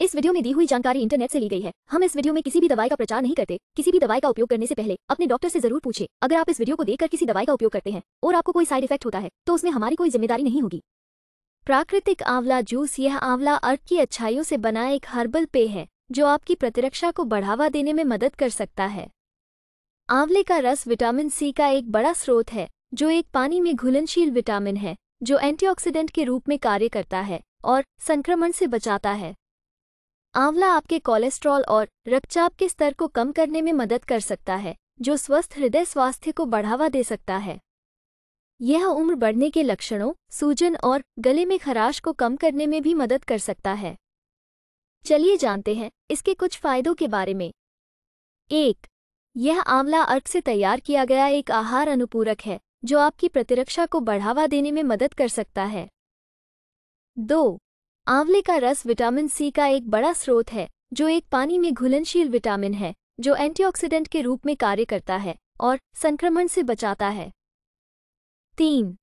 इस वीडियो में दी हुई जानकारी इंटरनेट से ली गई है हम इस वीडियो में किसी भी दवाई का प्रचार नहीं करते किसी भी दवाई का उपयोग करने से पहले अपने डॉक्टर से जरूर पूछे अगर आप इस वीडियो को देखकर किसी दवाई का उपयोग करते हैं और आपको कोई साइड इफेक्ट होता है तो उसमें हमारी कोई जिम्मेदारी नहीं होगी प्राकृतिक आंवला जूस यह आंवला अर्थ की अच्छाइयों से बना एक हर्बल पेय है जो आपकी प्रतिरक्षा को बढ़ावा देने में मदद कर सकता है आंवले का रस विटामिन सी का एक बड़ा स्रोत है जो एक पानी में घुलनशील विटामिन है जो एंटीऑक्सीडेंट के रूप में कार्य करता है और संक्रमण से बचाता है आंवला आपके कोलेस्ट्रॉल और रक्तचाप के स्तर को कम करने में मदद कर सकता है जो स्वस्थ हृदय स्वास्थ्य को बढ़ावा दे सकता है यह उम्र बढ़ने के लक्षणों सूजन और गले में खराश को कम करने में भी मदद कर सकता है चलिए जानते हैं इसके कुछ फायदों के बारे में एक यह आंवला अर्क से तैयार किया गया एक आहार अनुपूरक है जो आपकी प्रतिरक्षा को बढ़ावा देने में मदद कर सकता है दो आंवले का रस विटामिन सी का एक बड़ा स्रोत है जो एक पानी में घुलनशील विटामिन है जो एंटीऑक्सीडेंट के रूप में कार्य करता है और संक्रमण से बचाता है तीन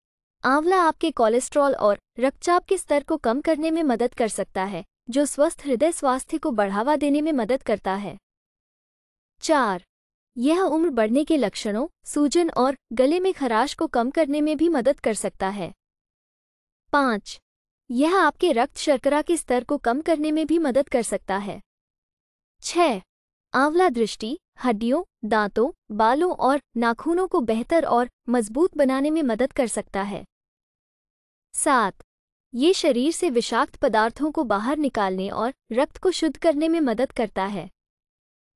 आंवला आपके कोलेस्ट्रॉल और रक्तचाप के स्तर को कम करने में मदद कर सकता है जो स्वस्थ हृदय स्वास्थ्य को बढ़ावा देने में मदद करता है चार यह उम्र बढ़ने के लक्षणों सूजन और गले में खराश को कम करने में भी मदद कर सकता है पाँच यह आपके रक्त शर्करा के स्तर को कम करने में भी मदद कर सकता है छ आंवला दृष्टि हड्डियों दांतों बालों और नाखूनों को बेहतर और मजबूत बनाने में मदद कर सकता है सात ये शरीर से विषाक्त पदार्थों को बाहर निकालने और रक्त को शुद्ध करने में मदद करता है